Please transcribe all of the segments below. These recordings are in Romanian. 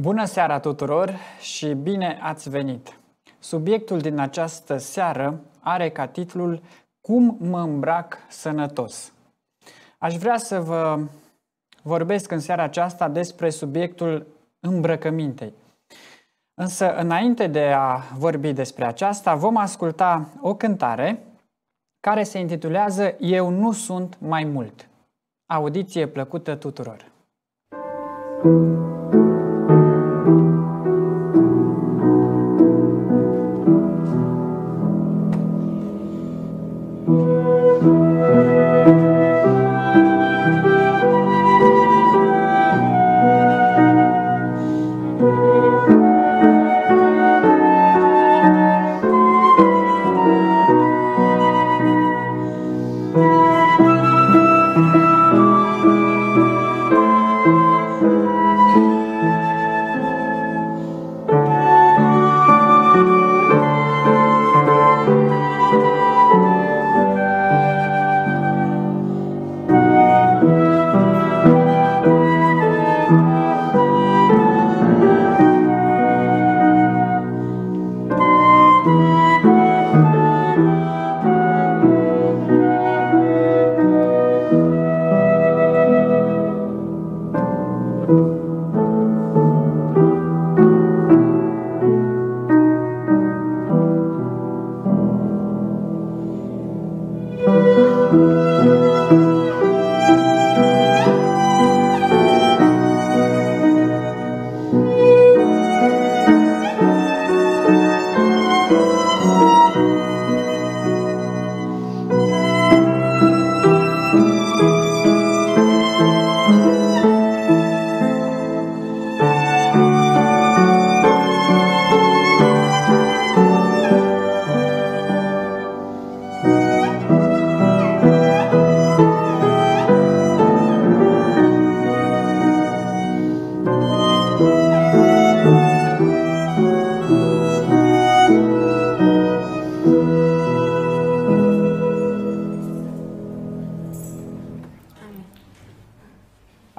Bună seara tuturor și bine ați venit! Subiectul din această seară are ca titlul Cum mă îmbrac sănătos. Aș vrea să vă vorbesc în seara aceasta despre subiectul îmbrăcămintei. Însă, înainte de a vorbi despre aceasta, vom asculta o cântare care se intitulează Eu nu sunt mai mult. Audiție plăcută tuturor! thank you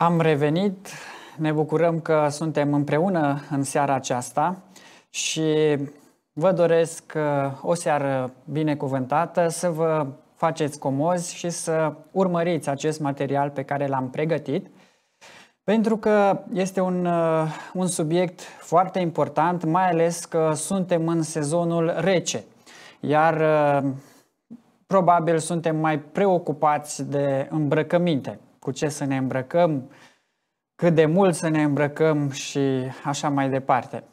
Am revenit, ne bucurăm că suntem împreună în seara aceasta și vă doresc uh, o seară binecuvântată, să vă faceți comozi și să urmăriți acest material pe care l-am pregătit, pentru că este un, uh, un subiect foarte important, mai ales că suntem în sezonul rece, iar uh, probabil suntem mai preocupați de îmbrăcăminte cu ce să ne îmbrăcăm, cât de mult să ne îmbrăcăm și așa mai departe.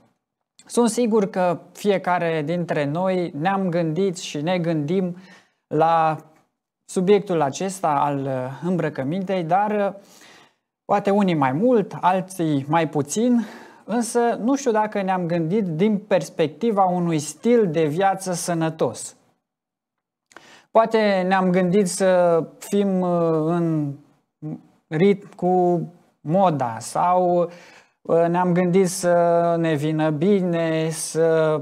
Sunt sigur că fiecare dintre noi ne-am gândit și ne gândim la subiectul acesta al îmbrăcămintei, dar uh, poate unii mai mult, alții mai puțin, însă nu știu dacă ne-am gândit din perspectiva unui stil de viață sănătos. Poate ne-am gândit să fim uh, în ritm cu moda sau ă, ne-am gândit să ne vină bine, să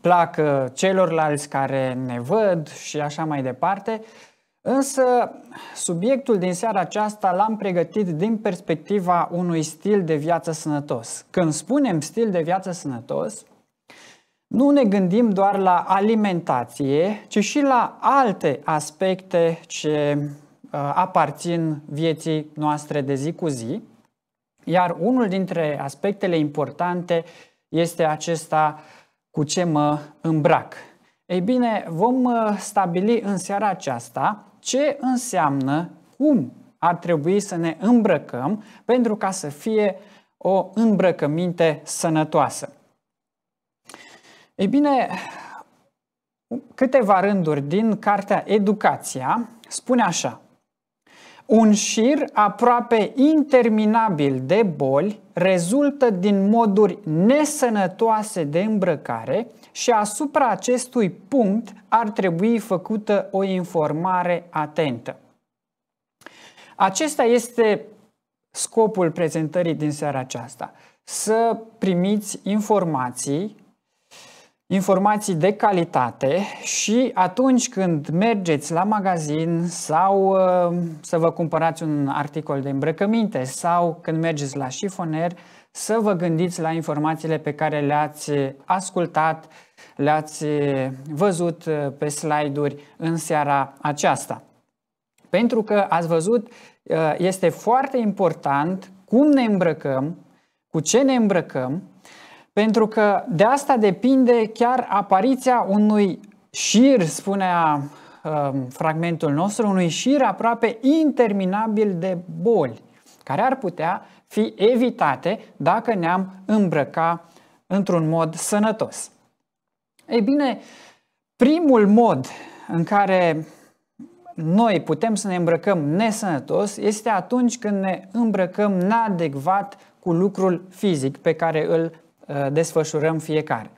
placă celorlalți care ne văd și așa mai departe. Însă subiectul din seara aceasta l-am pregătit din perspectiva unui stil de viață sănătos. Când spunem stil de viață sănătos, nu ne gândim doar la alimentație, ci și la alte aspecte ce Uh, aparțin vieții noastre de zi cu zi. Iar unul dintre aspectele importante este acesta cu ce mă îmbrac. Ei bine, vom uh, stabili în seara aceasta ce înseamnă cum ar trebui să ne îmbrăcăm pentru ca să fie o îmbrăcăminte sănătoasă. Ei bine, câteva rânduri din cartea Educația spune așa. Un șir aproape interminabil de boli rezultă din moduri nesănătoase de îmbrăcare și asupra acestui punct ar trebui făcută o informare atentă. Acesta este scopul prezentării din seara aceasta. Să primiți informații informații de calitate și atunci când mergeți la magazin sau uh, să vă cumpărați un articol de îmbrăcăminte sau când mergeți la șifoner, să vă gândiți la informațiile pe care le-ați ascultat, le-ați văzut uh, pe slide-uri în seara aceasta. Pentru că ați văzut, uh, este foarte important cum ne îmbrăcăm, cu ce ne îmbrăcăm pentru că de asta depinde chiar apariția unui șir, spunea um, fragmentul nostru, unui șir aproape interminabil de boli, care ar putea fi evitate dacă ne-am îmbrăca într-un mod sănătos. Ei bine, primul mod în care noi putem să ne îmbrăcăm nesănătos este atunci când ne îmbrăcăm neadecvat cu lucrul fizic pe care îl Uh, desfășurăm fiecare.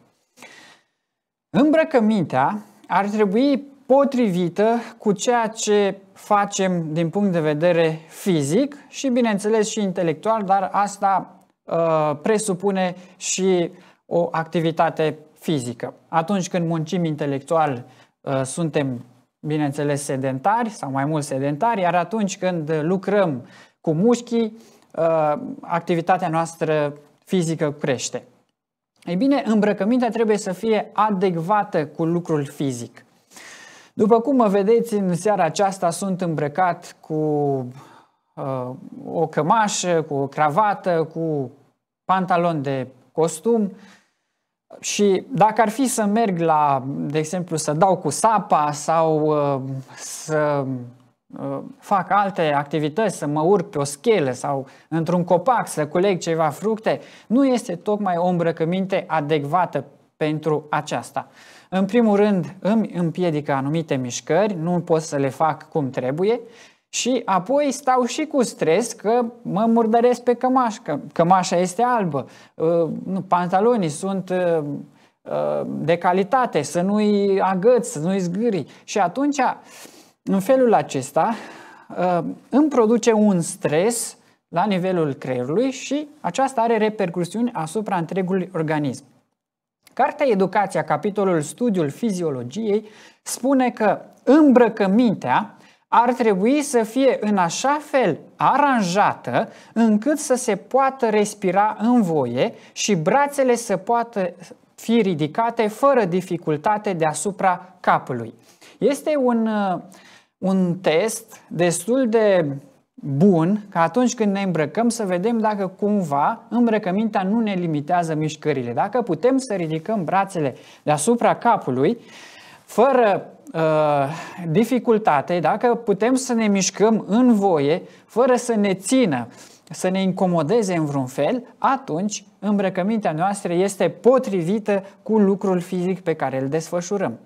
Îmbrăcămintea ar trebui potrivită cu ceea ce facem din punct de vedere fizic și, bineînțeles, și intelectual, dar asta uh, presupune și o activitate fizică. Atunci când muncim intelectual, uh, suntem, bineînțeles, sedentari sau mai mult sedentari, iar atunci când lucrăm cu mușchii, activitatea noastră fizică crește. Ei bine, îmbrăcămintea trebuie să fie adecvată cu lucrul fizic. După cum mă vedeți, în seara aceasta sunt îmbrăcat cu uh, o cămașă, cu o cravată, cu pantalon de costum și dacă ar fi să merg la, de exemplu, să dau cu sapa sau uh, să Uh, fac alte activități, să mă urc pe o schelă sau într-un copac să culeg ceva fructe, nu este tocmai o îmbrăcăminte adecvată pentru aceasta. În primul rând, îmi împiedică anumite mișcări, nu pot să le fac cum trebuie și apoi stau și cu stres că mă murdăresc pe cămașă, că cămașa este albă, uh, pantalonii sunt uh, de calitate, să nu-i agăți, să nu-i zgârii și atunci uh, în felul acesta uh, îmi produce un stres la nivelul creierului și aceasta are repercusiuni asupra întregului organism. Cartea Educația, capitolul Studiul Fiziologiei, spune că îmbrăcămintea ar trebui să fie în așa fel aranjată încât să se poată respira în voie și brațele să poată fi ridicate fără dificultate deasupra capului. Este un uh, un test destul de bun ca atunci când ne îmbrăcăm să vedem dacă cumva îmbrăcămintea nu ne limitează mișcările. Dacă putem să ridicăm brațele deasupra capului fără uh, dificultate, dacă putem să ne mișcăm în voie fără să ne țină, să ne incomodeze în vreun fel, atunci îmbrăcămintea noastră este potrivită cu lucrul fizic pe care îl desfășurăm.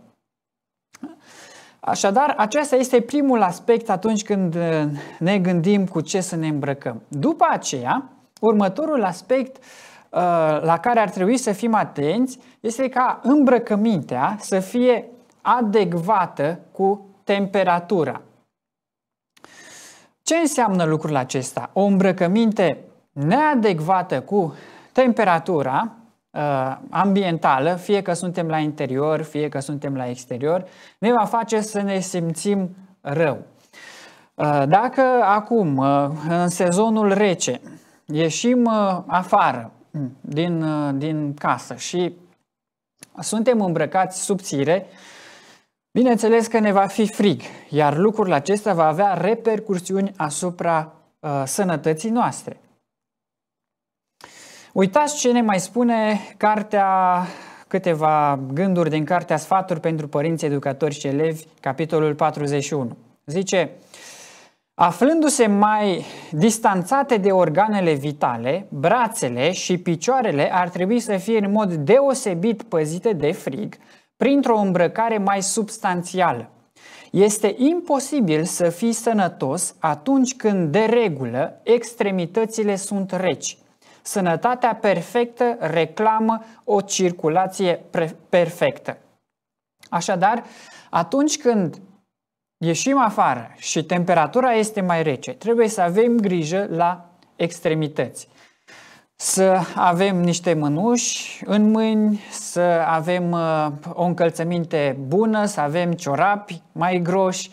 Așadar, acesta este primul aspect atunci când uh, ne gândim cu ce să ne îmbrăcăm. După aceea, următorul aspect uh, la care ar trebui să fim atenți este ca îmbrăcămintea să fie adecvată cu temperatura. Ce înseamnă lucrul acesta? O îmbrăcăminte neadecvată cu temperatura Uh, ambientală, fie că suntem la interior, fie că suntem la exterior, ne va face să ne simțim rău. Uh, dacă acum, uh, în sezonul rece, ieșim afară mm, din, din casă și suntem îmbrăcați subțire, bineînțeles că ne va fi frig, iar lucrul acesta va avea repercursiuni asupra uh, sănătății noastre. Uitați ce ne mai spune cartea câteva gânduri din cartea Sfaturi pentru părinți, educatori și elevi, capitolul 41. Zice, aflându-se mai distanțate de organele vitale, brațele și picioarele ar trebui să fie în mod deosebit păzite de frig, printr-o îmbrăcare mai substanțială. Este imposibil să fii sănătos atunci când, de regulă, extremitățile sunt reci – Sănătatea perfectă reclamă o circulație perfectă. Așadar, atunci când ieșim afară și temperatura este mai rece, trebuie să avem grijă la extremități. Să avem niște mânuși în mâini, să avem uh, o încălțăminte bună, să avem ciorapi mai groși,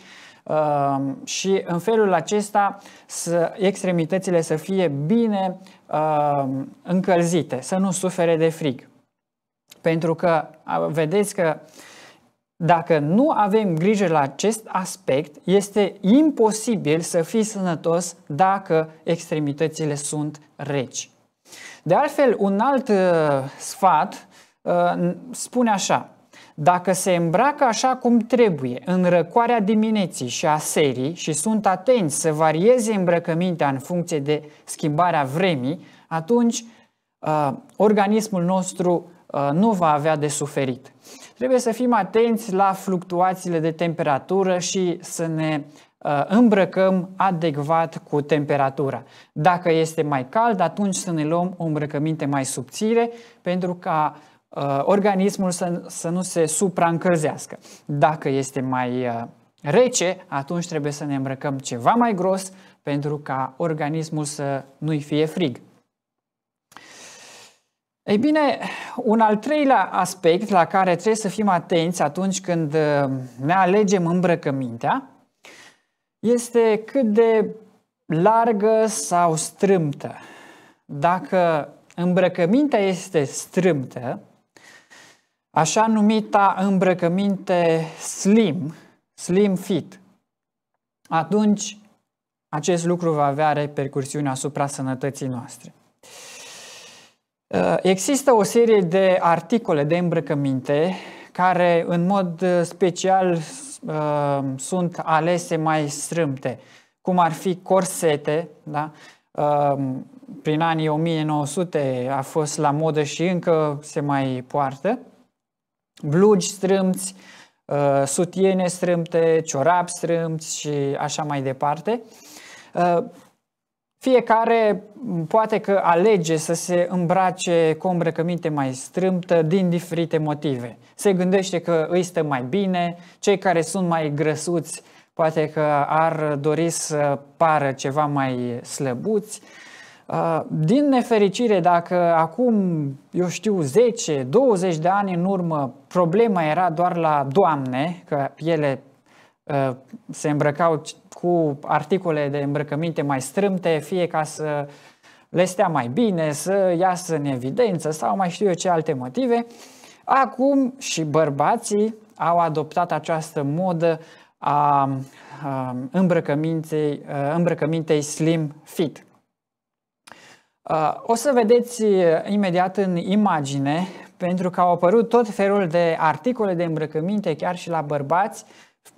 Ehm, și în felul acesta să, extremitățile să fie bine ehm, încălzite, să nu sufere de frig. Pentru că vedeți că dacă nu avem grijă la acest aspect, este imposibil să fii sănătos dacă extremitățile sunt reci. De altfel, un alt uh, sfat uh, spune așa, dacă se îmbracă așa cum trebuie, în răcoarea dimineții și a serii și sunt atenți să varieze îmbrăcămintea în funcție de schimbarea vremii, atunci uh, organismul nostru uh, nu va avea de suferit. Trebuie să fim atenți la fluctuațiile de temperatură și să ne uh, îmbrăcăm adecvat cu temperatura. Dacă este mai cald, atunci să ne luăm o îmbrăcăminte mai subțire pentru ca uh, organismul să, să nu se supraîncălzească. Dacă este mai uh, rece, atunci trebuie să ne îmbrăcăm ceva mai gros pentru ca organismul să nu-i fie frig. Ei bine, un al treilea aspect la care trebuie să fim atenți atunci când uh, ne alegem îmbrăcămintea este cât de largă sau strâmtă. Dacă îmbrăcămintea este strâmtă, așa numita îmbrăcăminte slim, slim fit, atunci acest lucru va avea repercursiuni asupra sănătății noastre. Uh, există o serie de articole de îmbrăcăminte care în mod uh, special uh, sunt alese mai strâmte, cum ar fi corsete, da? prin anii 1900 a fost la modă și încă se mai poartă, blugi strâmți, uh, sutiene strâmte, ciorapi strâmți și așa mai departe. Uh, fiecare poate că alege să se îmbrace cu o îmbrăcăminte mai strâmtă din diferite motive. Se gândește că îi stă mai bine, cei care sunt mai grăsuți poate că ar dori să pară ceva mai slăbuți, Uh, din nefericire, dacă acum, eu știu, 10-20 de ani în urmă, problema era doar la doamne, că ele uh, se îmbrăcau cu articole de îmbrăcăminte mai strâmte, fie ca să le stea mai bine, să iasă în evidență sau mai știu eu ce alte motive. Acum și bărbații au adoptat această modă a îmbrăcămintei, îmbrăcămintei slim fit. O să vedeți uh, imediat în imagine, pentru că au apărut tot felul de articole de îmbrăcăminte, chiar și la bărbați,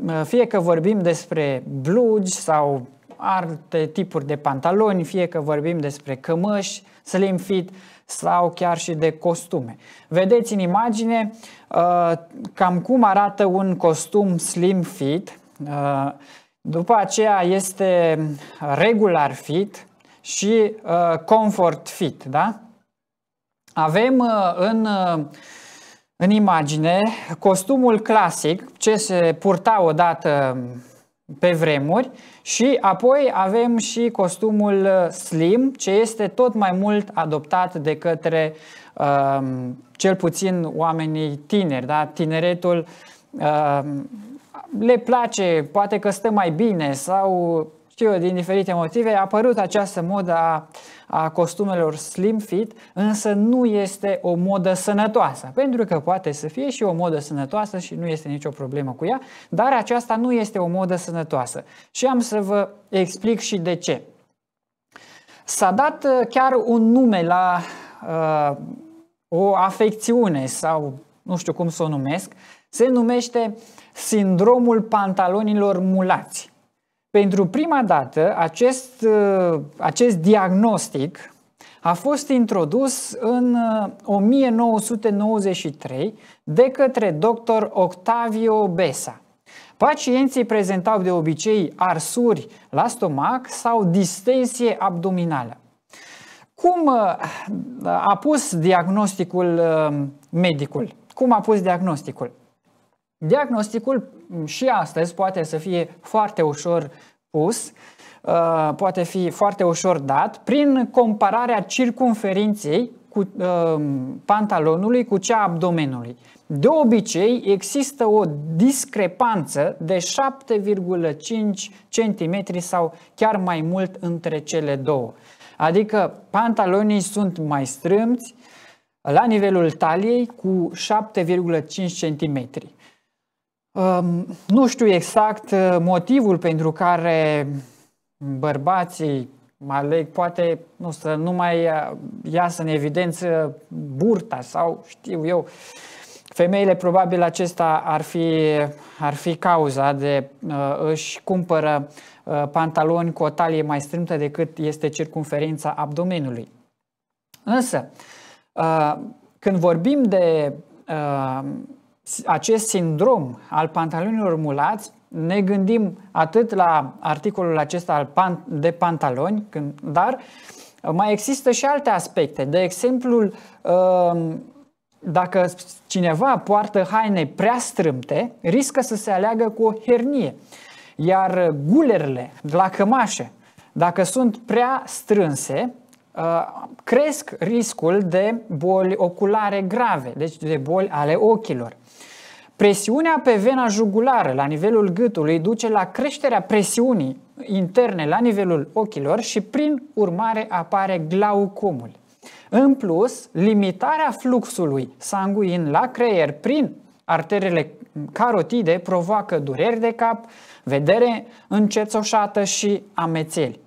uh, fie că vorbim despre blugi sau alte tipuri de pantaloni, fie că vorbim despre cămăși, slim fit sau chiar și de costume. Vedeți în imagine uh, cam cum arată un costum slim fit, după aceea este regular fit, și uh, comfort fit, da? Avem uh, în, uh, în imagine costumul clasic, ce se purta odată pe vremuri și apoi avem și costumul uh, slim, ce este tot mai mult adoptat de către uh, cel puțin oamenii tineri, da? tineretul uh, le place, poate că stă mai bine sau știu eu, din diferite motive, a apărut această modă a, a costumelor slim fit, însă nu este o modă sănătoasă, pentru că poate să fie și o modă sănătoasă și nu este nicio problemă cu ea, dar aceasta nu este o modă sănătoasă. Și am să vă explic și de ce. S-a dat uh, chiar un nume la uh, o afecțiune sau nu știu cum să o numesc, se numește sindromul pantalonilor mulați. Pentru prima dată, acest, uh, acest diagnostic a fost introdus în 1993 uh, de către dr. Octavio Besa. Pacienții prezentau de obicei arsuri la stomac sau distensie abdominală. Cum uh, a pus diagnosticul medicul? Cum a pus diagnosticul? Diagnosticul mm, și astăzi poate să fie foarte ușor pus, uh, poate fi foarte ușor dat prin compararea circumferinței cu uh, pantalonului cu cea abdomenului. De obicei există o discrepanță de 7,5 cm sau chiar mai mult între cele două. Adică pantalonii sunt mai strâmți la nivelul taliei cu 7,5 cm nu știu exact uh, motivul pentru care bărbații aleg poate nu, să nu mai uh, iasă în evidență burta sau știu eu. Femeile probabil acesta ar fi, ar fi cauza de uh, își cumpără uh, pantaloni cu o talie mai strâmtă decât este circumferința abdomenului. Însă, uh, când vorbim de uh, acest sindrom al pantalonilor mulați, ne gândim atât la articolul acesta de pantaloni, dar uh, mai există și alte aspecte. De exemplu, uh, dacă cineva poartă haine prea strâmte, riscă să se aleagă cu o hernie. Iar gulerele de la cămașe, dacă sunt prea strânse, uh, cresc riscul de boli oculare grave, deci de boli ale ochilor. Presiunea pe vena jugulară la nivelul gâtului duce la creșterea presiunii interne la nivelul ochilor și prin urmare apare glaucomul. În plus, limitarea fluxului sanguin la creier prin arterele carotide provoacă dureri de cap, vedere încețoșată și amețeli.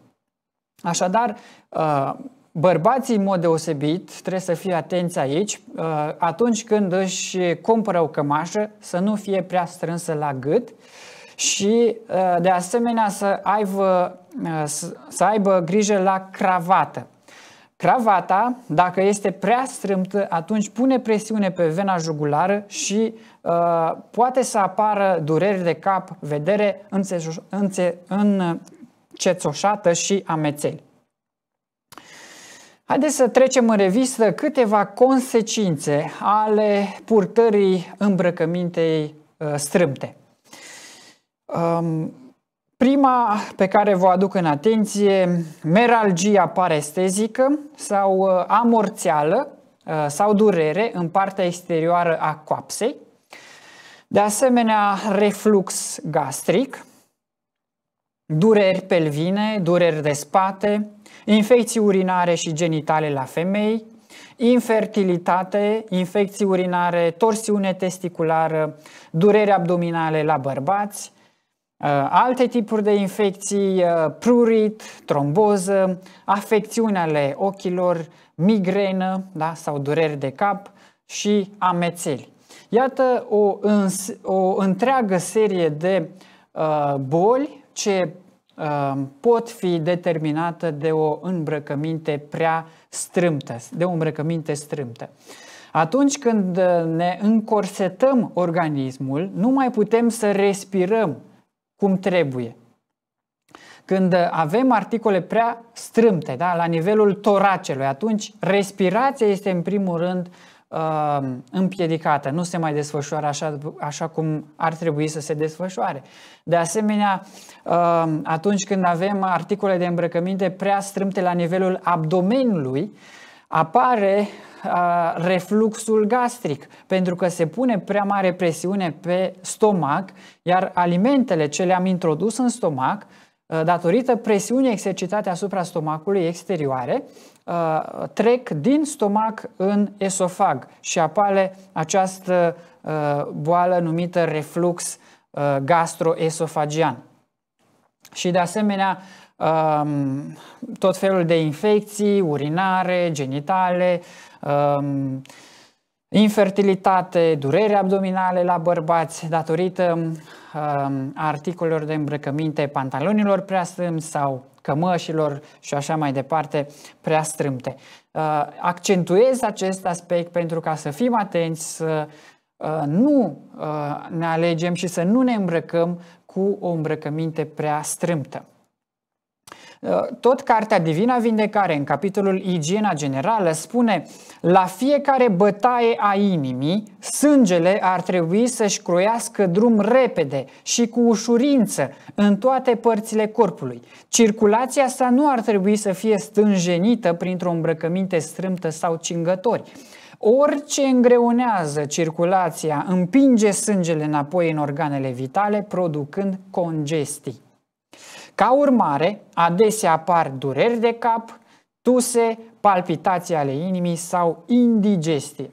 Așadar, uh, Bărbații, în mod deosebit, trebuie să fie atenți aici, uh, atunci când își cumpără o cămașă, să nu fie prea strânsă la gât și, uh, de asemenea, să aibă, uh, să aibă grijă la cravată. Cravata, dacă este prea strâmtă, atunci pune presiune pe vena jugulară și uh, poate să apară dureri de cap, vedere înțețoșată și amețeli. Haideți să trecem în revistă câteva consecințe ale purtării îmbrăcămintei uh, strâmte. Um, prima pe care vă aduc în atenție, meralgia parestezică sau uh, amorțeală uh, sau durere în partea exterioară a coapsei, de asemenea reflux gastric, dureri pelvine, dureri de spate, infecții urinare și genitale la femei, infertilitate, infecții urinare, torsiune testiculară, dureri abdominale la bărbați, uh, alte tipuri de infecții, uh, prurit, tromboză, afecțiuni ale ochilor, migrenă da, sau dureri de cap și amețeli. Iată o, o întreagă serie de uh, boli ce Ehm, pot fi determinată de o îmbrăcăminte prea strâmtă, de o îmbrăcăminte strâmtă. Atunci când eh, ne încorsetăm organismul, nu mai putem să respirăm cum trebuie. Când eh, avem articole prea strâmte, da, la nivelul toracelui, atunci respirația este în primul rând uh, uh, împiedicată, nu se mai desfășoară așa, așa cum ar trebui să se desfășoare. De asemenea, uh, atunci când avem articole de îmbrăcăminte prea strâmte la nivelul abdomenului, apare uh, refluxul gastric, pentru că se pune prea mare presiune pe stomac, iar alimentele ce le-am introdus în stomac, uh, datorită presiunii exercitate asupra stomacului exterioare, uh, Uh, trec din stomac în esofag și apare această uh, boală numită reflux uh, gastroesofagian. Și de asemenea, um, tot felul de infecții urinare, genitale, um, infertilitate, durere abdominale la bărbați datorită um, articolelor de îmbrăcăminte pantalonilor prea strâmbi sau cămășilor și așa mai departe, prea strâmte. Uh, accentuez acest aspect pentru ca să fim atenți, să uh, nu uh, ne alegem și să nu ne îmbrăcăm cu o îmbrăcăminte prea strâmtă. Tot cartea Divina Vindecare, în capitolul Igiena Generală, spune La fiecare bătaie a inimii, sângele ar trebui să-și croiască drum repede și cu ușurință în toate părțile corpului. Circulația sa nu ar trebui să fie stânjenită printr-o îmbrăcăminte strâmtă sau cingători. Orice îngreunează circulația împinge sângele înapoi în organele vitale, producând congestii. Ca urmare, adesea apar dureri de cap, tuse, palpitații ale inimii sau indigestie.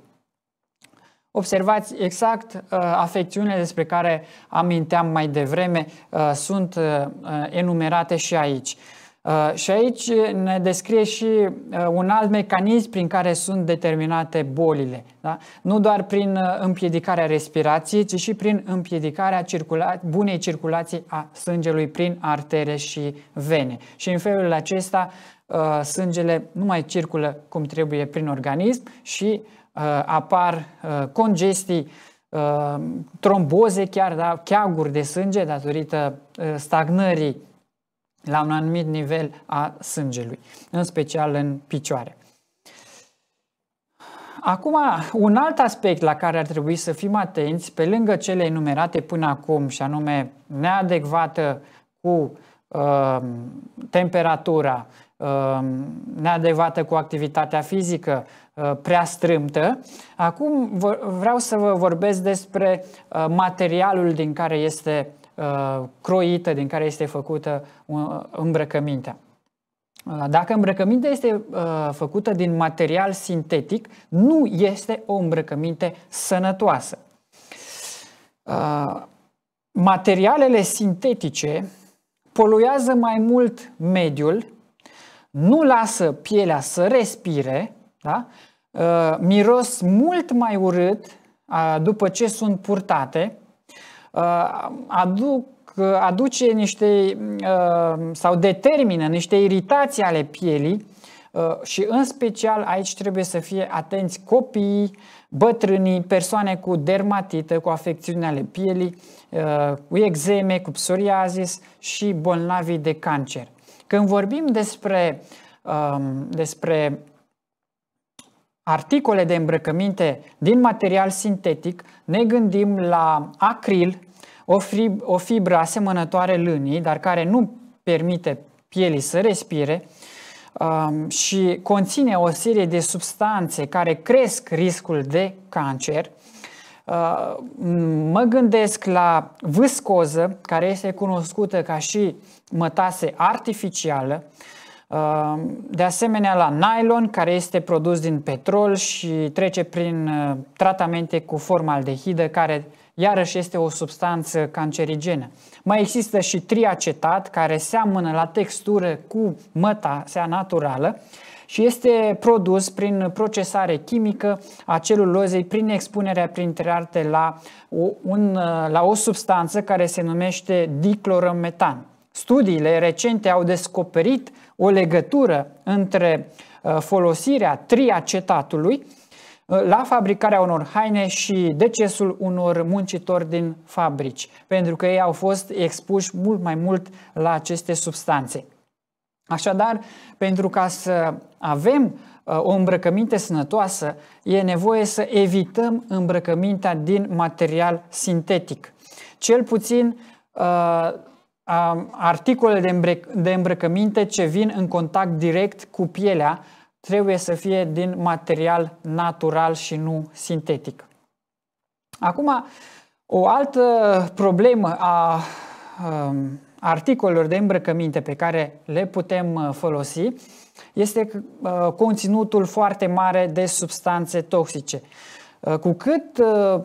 Observați exact uh, afecțiunile despre care aminteam mai devreme, uh, sunt uh, enumerate și aici. Uh, și aici uh, ne descrie și uh, un alt mecanism prin care sunt determinate bolile. Da? Nu doar prin împiedicarea respirației, ci și prin împiedicarea circula- bunei circulații a sângelui prin artere și vene. Și în felul acesta sângele nu mai circulă cum trebuie prin organism și apar congestii, tromboze chiar, da? cheaguri de sânge datorită stagnării la un anumit nivel a sângelui, în special în picioare. Acum, un alt aspect la care ar trebui să fim atenți, pe lângă cele enumerate până acum, și anume neadecvată cu uh, temperatura, uh, neadecvată cu activitatea fizică, uh, prea strâmtă, acum vreau să vă vorbesc despre uh, materialul din care este Uh, croită din care este făcută uh, îmbrăcămintea. Uh, dacă îmbrăcămintea este făcută din material sintetic, nu este o îmbrăcăminte sănătoasă. Materialele sintetice poluează mai mult mediul, nu lasă pielea să respire, da? miros mult mai urât după ce sunt purtate Uh, aduc, uh, aduce niște uh, sau determină niște iritații ale pielii și în special aici trebuie să fie atenți copiii, bătrânii, persoane cu dermatită, cu afecțiuni ale pielii, cu exeme, cu psoriazis și bolnavii de cancer. Când vorbim despre, um, despre articole de îmbrăcăminte din material sintetic, ne gândim la acril, o, fib- o fibră asemănătoare lânii, dar care nu permite pielii să respire um, și conține o serie de substanțe care cresc riscul de cancer. Uh, mă gândesc la viscoză, care este cunoscută ca și mătase artificială, Ehm, de asemenea la nylon care este produs din petrol și trece prin uh, tratamente cu formaldehidă care iarăși este o substanță cancerigenă. Mai există și triacetat care seamănă la textură cu măta sea naturală și este produs prin procesare chimică a celulozei prin expunerea printre alte la o, un, uh, la o substanță care se numește diclorometan. Studiile recente au descoperit o legătură între uh, folosirea triacetatului uh, la fabricarea unor haine și decesul unor muncitori din fabrici, pentru că ei au fost expuși mult mai mult la aceste substanțe. Așadar, pentru ca să avem uh, o îmbrăcăminte sănătoasă, e nevoie să evităm îmbrăcămintea din material sintetic. Cel puțin articole de, îmbrăc- de îmbrăcăminte ce vin în contact direct cu pielea trebuie să fie din material natural și nu sintetic. Acum, o altă problemă a um, articolelor de îmbrăcăminte pe care le putem uh, folosi este uh, conținutul foarte mare de substanțe toxice. Uh, cu cât uh,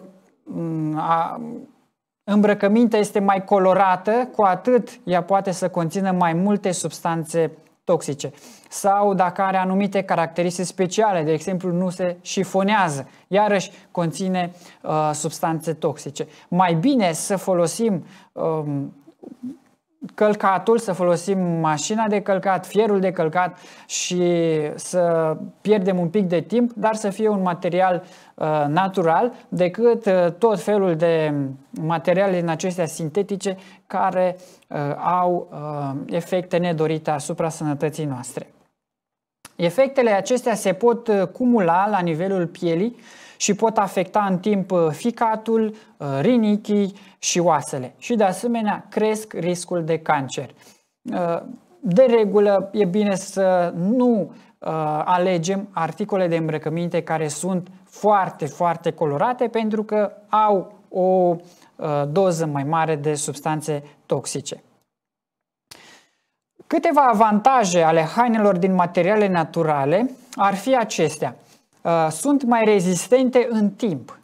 îmbrăcămintea este mai colorată, cu atât ea poate să conțină mai multe substanțe toxice sau dacă are anumite caracteristici speciale, de exemplu nu se șifonează, iarăși conține uh, substanțe toxice. Mai bine să folosim um, călcatul, să folosim mașina de călcat, fierul de călcat și să pierdem un pic de timp, dar să fie un material uh, natural decât uh, tot felul de materiale din acestea sintetice care uh, au uh, efecte nedorite asupra sănătății noastre. Efectele acestea se pot uh, cumula la nivelul pielii și pot afecta în timp uh, ficatul, uh, rinichii și oasele. Și de asemenea cresc riscul de cancer. Uh, de regulă e bine să nu alegem articole de îmbrăcăminte care sunt foarte, foarte colorate pentru că au o doză mai mare de substanțe toxice. Câteva avantaje ale hainelor din materiale naturale ar fi acestea. Uh, sunt mai rezistente în timp,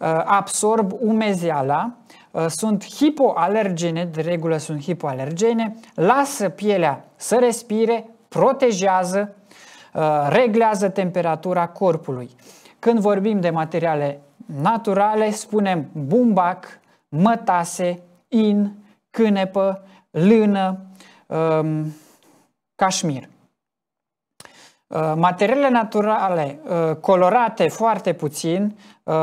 uh, absorb umezeala, uh, sunt hipoalergene, de regulă sunt hipoalergene, lasă pielea să respire, protejează, reglează temperatura corpului. Când vorbim de materiale naturale, spunem bumbac, mătase, in, cânepă, lână, um, cașmir. Uh, materiale naturale uh, colorate foarte puțin uh,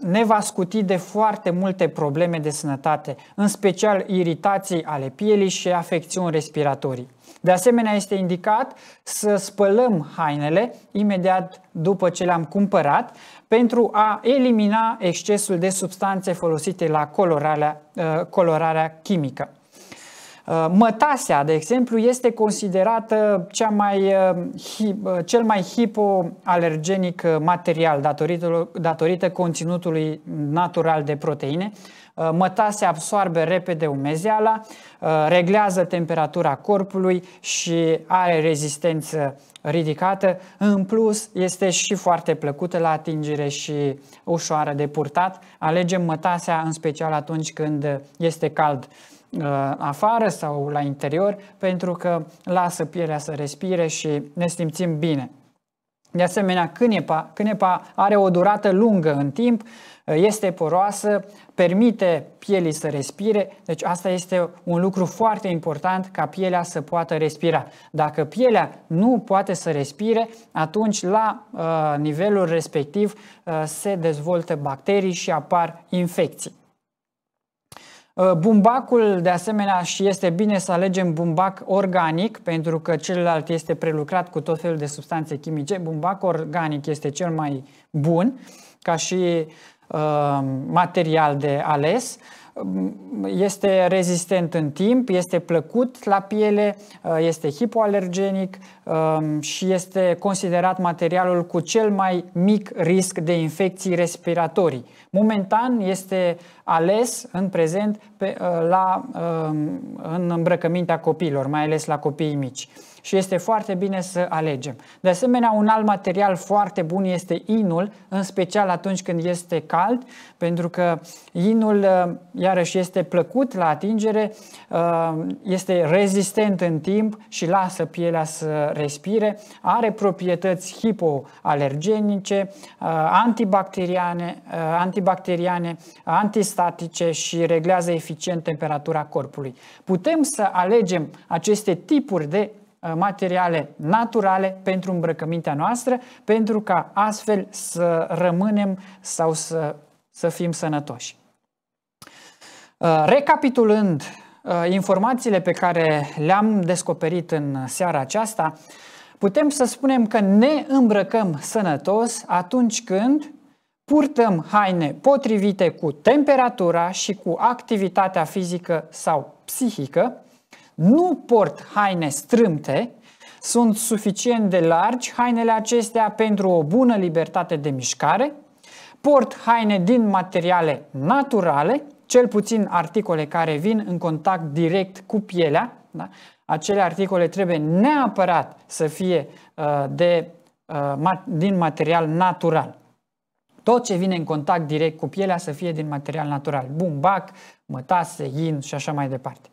ne va scuti de foarte multe probleme de sănătate, în special iritații ale pielii și afecțiuni respiratorii. De asemenea, este indicat să spălăm hainele imediat după ce le-am cumpărat pentru a elimina excesul de substanțe folosite la colorarea, colorarea chimică. Uh, mătasea, de exemplu, este considerată cea mai, uh, uh, cel mai hipoalergenic material datorită, datorită conținutului natural de proteine. Mătasea absoarbe repede umezeala, reglează temperatura corpului și are rezistență ridicată. În plus, este și foarte plăcută la atingere și ușoară de purtat. Alegem mătasea în special atunci când este cald. Uh, afară sau la interior pentru că lasă pielea să respire și ne simțim bine. De asemenea, cânepa, cânepa are o durată lungă în timp, uh, este poroasă, permite pielii să respire, deci asta este un lucru foarte important ca pielea să poată respira. Dacă pielea nu poate să respire, atunci la uh, nivelul respectiv uh, se dezvoltă bacterii și apar infecții. Uh, bumbacul, de asemenea, și este bine să alegem bumbac organic, pentru că celălalt este prelucrat cu tot felul de substanțe chimice. Bumbac organic este cel mai bun ca și uh, material de ales. Uh, este rezistent în timp, este plăcut la piele, uh, este hipoalergenic um, și este considerat materialul cu cel mai mic risc de infecții respiratorii. Momentan este ales în prezent pe, uh, la, um, în îmbrăcămintea copiilor, mai ales la copiii mici și este foarte bine să alegem. De asemenea, un alt material foarte bun este inul, în special atunci când este cald, pentru că inul uh, iarăși este plăcut la atingere, uh, este rezistent în timp și lasă pielea să respire, are proprietăți hipoalergenice, uh, antibacteriane, antibacteriane, antistatice și reglează eficient temperatura corpului. Putem să alegem aceste tipuri de Uh, materiale naturale pentru îmbrăcămintea noastră, pentru ca astfel să rămânem sau să, să fim sănătoși. Uh, recapitulând uh, informațiile pe care le-am descoperit în seara aceasta, putem să spunem că ne îmbrăcăm sănătos atunci când purtăm haine potrivite cu temperatura și cu activitatea fizică sau psihică, nu port haine strâmte, sunt suficient de largi hainele acestea pentru o bună libertate de mișcare, port haine din materiale naturale, cel puțin articole care vin în contact direct cu pielea, da? acele articole trebuie neapărat să fie uh, de, uh, ma- din material natural. Tot ce vine în contact direct cu pielea să fie din material natural, bumbac, mătase, in și așa mai departe.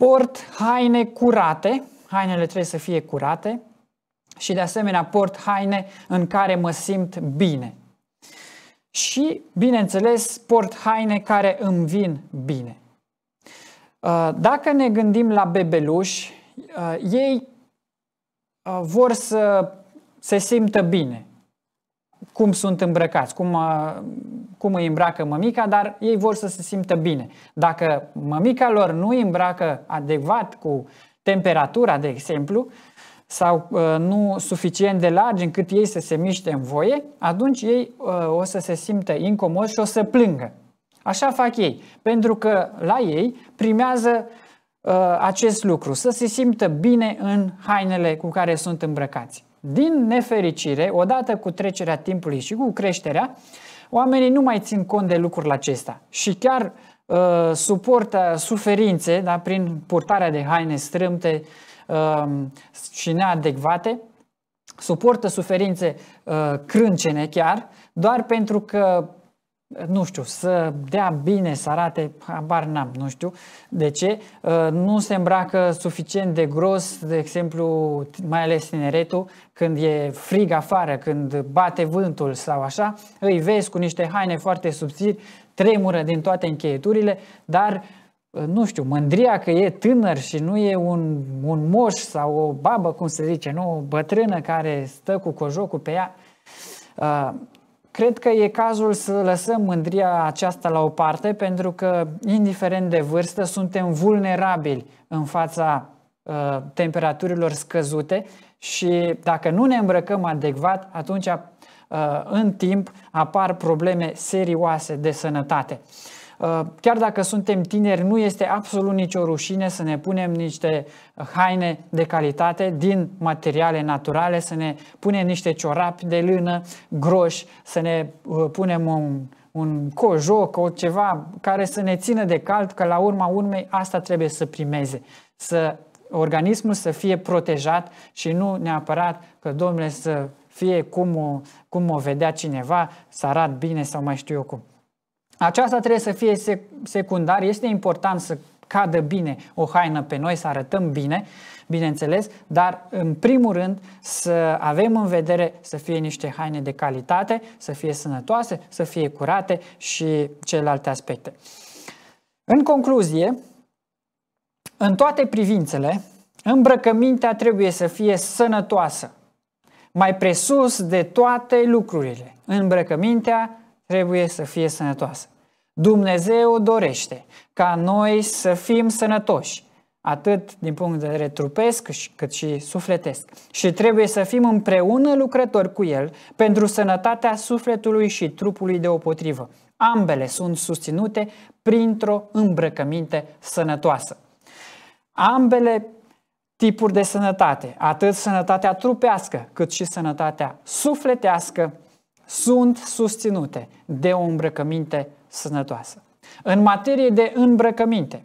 Port haine curate, hainele trebuie să fie curate și de asemenea port haine în care mă simt bine. Și, bineînțeles, port haine care îmi vin bine. Uh, dacă ne gândim la bebeluși, uh, ei uh, vor să se simtă bine cum sunt îmbrăcați, cum, uh, cum îi îmbracă mămica, dar ei vor să se simtă bine. Dacă mămica lor nu îi îmbracă adecvat cu temperatura, de exemplu, sau uh, nu suficient de largi încât ei să se miște în voie, atunci ei uh, o să se simtă incomod și o să plângă. Așa fac ei, pentru că la ei primează acest lucru, să se simtă bine în hainele cu care sunt îmbrăcați. Din nefericire, odată cu trecerea timpului și cu creșterea, oamenii nu mai țin cont de lucrul acesta și chiar uh, suportă suferințe da, prin purtarea de haine strâmte uh, și neadecvate, suportă suferințe uh, crâncene chiar, doar pentru că nu știu, să dea bine, să arate, habar n-am, nu știu de ce, uh, nu se îmbracă suficient de gros, de exemplu, mai ales tineretul, când e frig afară, când bate vântul sau așa, îi vezi cu niște haine foarte subțiri, tremură din toate încheieturile, dar uh, nu știu, mândria că e tânăr și nu e un, un moș sau o babă, cum se zice, nu, o bătrână care stă cu cojocul pe ea, uh, Cred că e cazul să lăsăm mândria aceasta la o parte pentru că, indiferent de vârstă, suntem vulnerabili în fața uh, temperaturilor scăzute și dacă nu ne îmbrăcăm adecvat, atunci uh, în timp apar probleme serioase de sănătate. Uh, chiar dacă suntem tineri, nu este absolut nicio rușine să ne punem niște haine de calitate din materiale naturale, să ne punem niște ciorapi de lână groși, să ne uh, punem un un cojoc, o ceva care să ne țină de cald, că la urma urmei asta trebuie să primeze, să organismul să fie protejat și nu neapărat că domnule să fie cum o, cum o vedea cineva, să arat bine sau mai știu eu cum. Aceasta trebuie să fie secundar, este important să cadă bine o haină pe noi, să arătăm bine, bineînțeles, dar în primul rând să avem în vedere să fie niște haine de calitate, să fie sănătoase, să fie curate și celelalte aspecte. În concluzie, în toate privințele, îmbrăcămintea trebuie să fie sănătoasă. Mai presus de toate lucrurile, îmbrăcămintea trebuie să fie sănătoasă. Dumnezeu dorește ca noi să fim sănătoși, atât din punct de vedere trupesc cât și sufletesc. Și trebuie să fim împreună lucrători cu El pentru sănătatea sufletului și trupului deopotrivă. Ambele sunt susținute printr-o îmbrăcăminte sănătoasă. Ambele tipuri de sănătate, atât sănătatea trupească cât și sănătatea sufletească, sunt susținute de o îmbrăcăminte sănătoasă. În materie de îmbrăcăminte,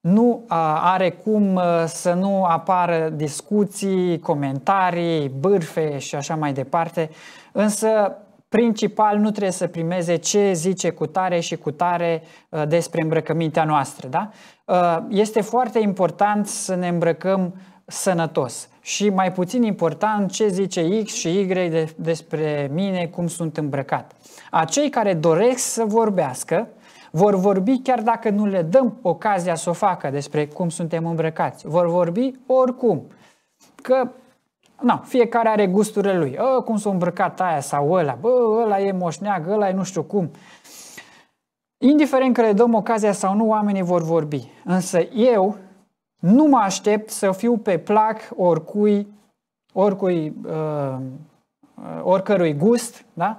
nu are cum să nu apară discuții, comentarii, bârfe și așa mai departe, însă principal nu trebuie să primeze ce zice cu tare și cu tare despre îmbrăcămintea noastră. Da? Este foarte important să ne îmbrăcăm sănătos și mai puțin important ce zice X și Y de, despre mine, cum sunt îmbrăcat. Acei care doresc să vorbească, vor vorbi chiar dacă nu le dăm ocazia să o facă despre cum suntem îmbrăcați. Vor vorbi oricum. Că Na, fiecare are gusturile lui. Oh cum s-a îmbrăcat aia sau ăla. Bă, ăla e moșneag, ăla e nu știu cum. Indiferent că le dăm ocazia sau nu, oamenii vor vorbi. Însă eu nu mă aștept să fiu pe plac oricui, oricui uh, uh, oricărui gust da?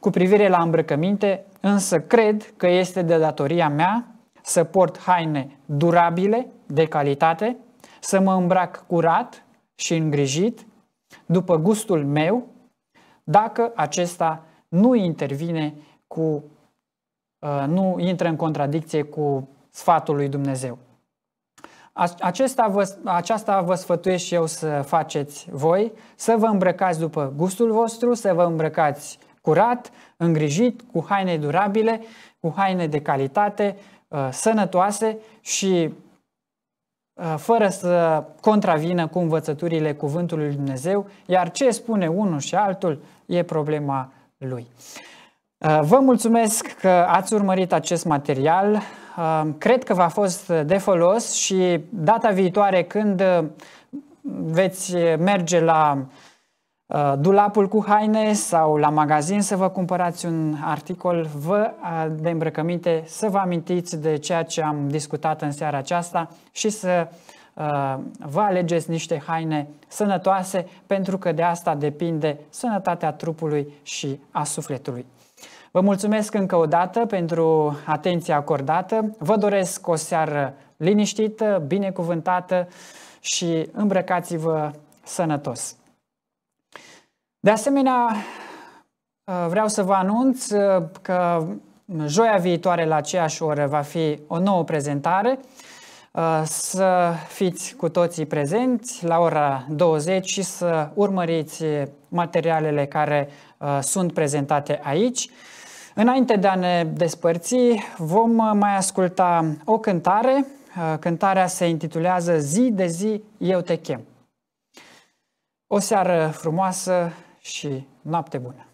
cu privire la îmbrăcăminte, însă cred că este de datoria mea să port haine durabile, de calitate, să mă îmbrac curat și îngrijit, după gustul meu, dacă acesta nu intervine cu, uh, nu intră în contradicție cu sfatul lui Dumnezeu. Acesta vă, aceasta vă sfătuiesc și eu să faceți voi, să vă îmbrăcați după gustul vostru, să vă îmbrăcați curat, îngrijit, cu haine durabile, cu haine de calitate, uh, sănătoase și uh, fără să contravină cu învățăturile cuvântului lui Dumnezeu, iar ce spune unul și altul e problema lui. Uh, vă mulțumesc că ați urmărit acest material. Um, cred că v-a fost de folos și data viitoare când uh, veți merge la uh, dulapul cu haine sau la magazin să vă cumpărați un articol vă uh, de îmbrăcăminte, să vă amintiți de ceea ce am discutat în seara aceasta și să vă alegeți niște haine sănătoase pentru că de asta depinde sănătatea trupului și a sufletului. Vă mulțumesc încă o dată pentru atenția acordată. Vă doresc o seară liniștită, binecuvântată și îmbrăcați-vă sănătos. De asemenea, vreau să vă anunț că joia viitoare la aceeași oră va fi o nouă prezentare. Să fiți cu toții prezenți la ora 20 și să urmăriți materialele care uh, sunt prezentate aici. Înainte de a ne despărți, vom uh, mai asculta o cântare. Uh, cântarea se intitulează Zi de zi eu te chem. O seară frumoasă și noapte bună!